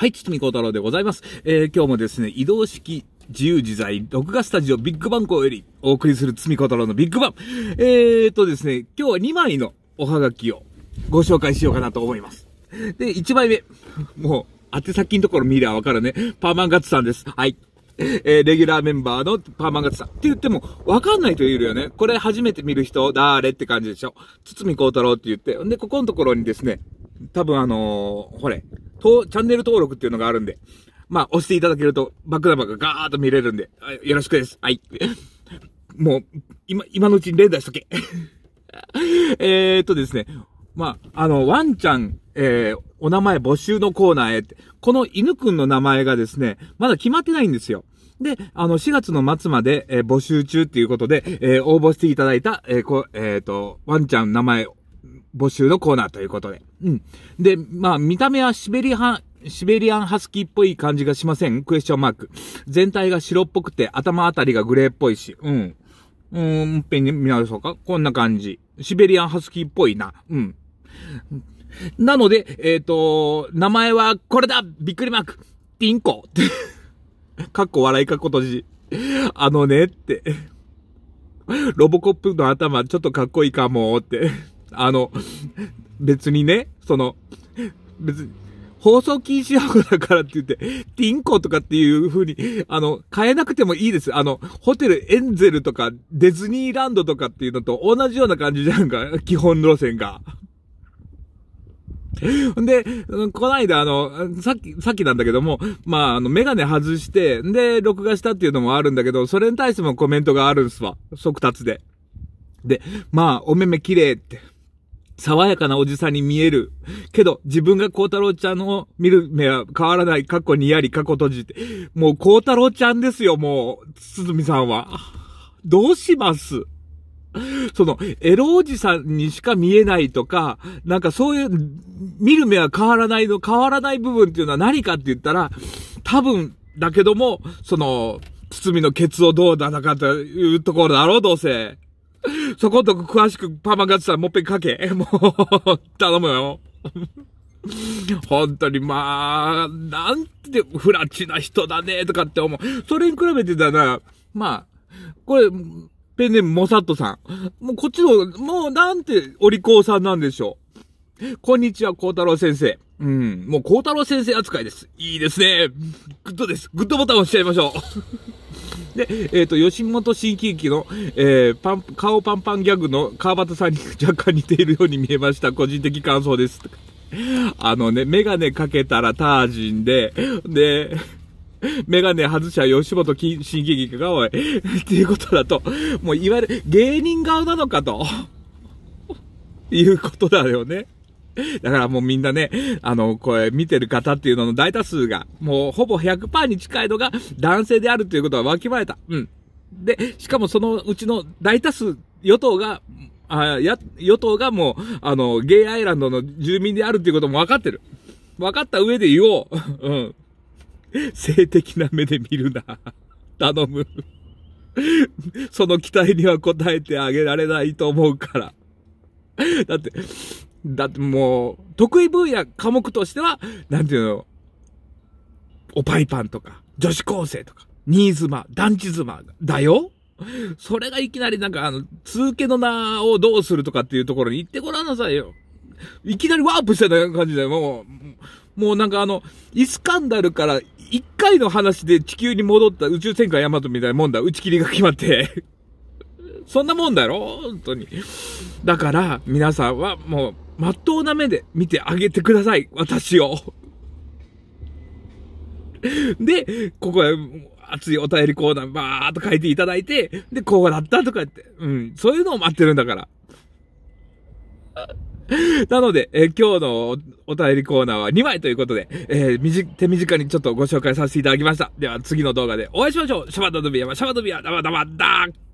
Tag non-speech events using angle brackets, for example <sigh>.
はい、堤幸太郎でございます。えー、今日もですね、移動式自由自在録画スタジオビッグバン校よりお送りする堤幸太郎のビッグバン。えーとですね、今日は2枚のおはがきをご紹介しようかなと思います。で、1枚目。もう、宛先のところ見りゃわかるね。パーマンガッツさんです。はい。えー、レギュラーメンバーのパーマンガッツさん。って言っても、わかんないといるよね。これ初めて見る人、だーれって感じでしょ。堤幸太郎って言って。んで、ここのところにですね、多分あのー、ほれ、と、チャンネル登録っていうのがあるんで、まあ、押していただけると、バックダバがガーッと見れるんで、よろしくです。はい。<laughs> もう、今、今のうちに連打しとけ。<laughs> えっとですね。まあ、あの、ワンちゃん、えー、お名前募集のコーナーへって、この犬くんの名前がですね、まだ決まってないんですよ。で、あの、4月の末まで、えー、募集中っていうことで、えー、応募していただいた、えー、こえー、と、ワンちゃん名前募集のコーナーということで。うん。で、まあ、見た目はシベリアン、シベリアンハスキーっぽい感じがしませんクエスチョンマーク。全体が白っぽくて、頭あたりがグレーっぽいし、うん。うーん、ペンに見直そうかこんな感じ。シベリアンハスキーっぽいな。うん。なので、えっ、ー、と、名前はこれだびっくりマークティンコ <laughs> かっこ笑いかっことじ。あのねって。ロボコップの頭ちょっとかっこいいかもって。あの、別にね、その、別に、放送禁止用語だからって言って、ティンコとかっていう風に、あの、変えなくてもいいです。あの、ホテルエンゼルとか、ディズニーランドとかっていうのと同じような感じじゃんか、基本路線が。で、こないだあの、さっき、さっきなんだけども、まあ、あの、メガネ外して、で、録画したっていうのもあるんだけど、それに対してもコメントがあるんすわ。速達で。で、まあ、お目目綺麗って。爽やかなおじさんに見える。けど、自分が孝太郎ちゃんを見る目は変わらない。過去にやり、過去閉じて。もう孝太郎ちゃんですよ、もう、鈴見さんは。どうしますその、エロおじさんにしか見えないとか、なんかそういう、見る目は変わらないの、変わらない部分っていうのは何かって言ったら、多分、だけども、その、包みのケツをどうだなかというところだろう、どうせ。そこと詳しくパーマガッツさんもっぺんかけ。<laughs> もう、頼むよ。<laughs> 本当にまあ、なんてフラチな人だね、とかって思う。それに比べてだな、まあ、これ、ペンネームモサットさん。もうこっちの、もうなんてお利口さんなんでしょう。こんにちは、孝太郎先生。うん。もう孝太郎先生扱いです。いいですね。グッドです。グッドボタン押しちゃいましょう。で、えっ、ー、と、吉本新喜劇の、えー、パン、顔パンパンギャグの川端さんに若干似ているように見えました。個人的感想です。あのね、メガネかけたらタージンで、で、メガネ外した吉本新喜劇が多い。っていうことだと、もういわゆる芸人顔なのかと、いうことだよね。<laughs> だからもうみんなね、あの、これ見てる方っていうのの大多数が、もうほぼ100%に近いのが男性であるということはわきまえた。うん。で、しかもそのうちの大多数、与党が、あや、与党がもう、あの、ゲイアイランドの住民であるっていうことも分かってる。分かった上で言おう。<laughs> うん。性的な目で見るな。<laughs> 頼む。その期待には応えてあげられないと思うから。だって、だってもう、得意分野、科目としては、なんていうの、おパイパンとか、女子高生とか、新妻、団地妻だよそれがいきなりなんかあの、通家の名をどうするとかっていうところに行ってごらんなさいよ。いきなりワープしてた感じだよ、もう。もうなんかあの、イスカンダルから一回の話で地球に戻った宇宙戦艦ヤマトみたいなもんだ。打ち切りが決まって <laughs> そんなもんだろ本当に。だから、皆さんはもう、まっとうな目で見てあげてください、私を。<laughs> で、ここへ熱いお便りコーナーバーっと書いていただいて、で、こうだったとか言って、うん、そういうのを待ってるんだから。<laughs> なので、え今日のお便りコーナーは2枚ということで、えー、みじ、手短にちょっとご紹介させていただきました。では次の動画でお会いしましょうシャバダドビアはシャバドビアダバダバダー